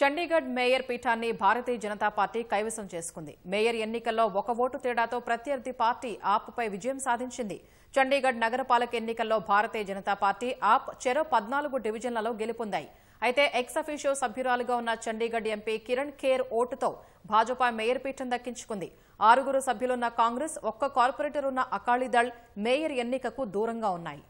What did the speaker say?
Chandigarh mayor పీఠాన్ని భారతీయ Janata party కైవసం చేసుకుంది మేయర్ ఎన్నికల్లో ఒక ఓటు తేడాతో ప్రత్యర్థి పార్టీ ఆప్పై విజయం సాధించింది చండీగఢ్ నగరపాలక ఎన్నికల్లో భారతీయ జనతా పార్టీ ఆప్ చెరో పద్నాలుగు డివిజన్లలో గెలుపొందాయి అయితే ఎక్స్ అఫీషియో సభ్యురాలుగా ఉన్న చండీగఢ్ ఎంపీ కిరణ్ ఖేర్ ఓటుతో భాజపా మేయర్ పీఠం దక్కించుకుంది ఆరుగురు సభ్యులున్న కాంగ్రెస్ ఒక్క కార్పొరేటర్ ఉన్న అకాలీదళ్ మేయర్ ఎన్నికకు దూరంగా ఉన్నాయి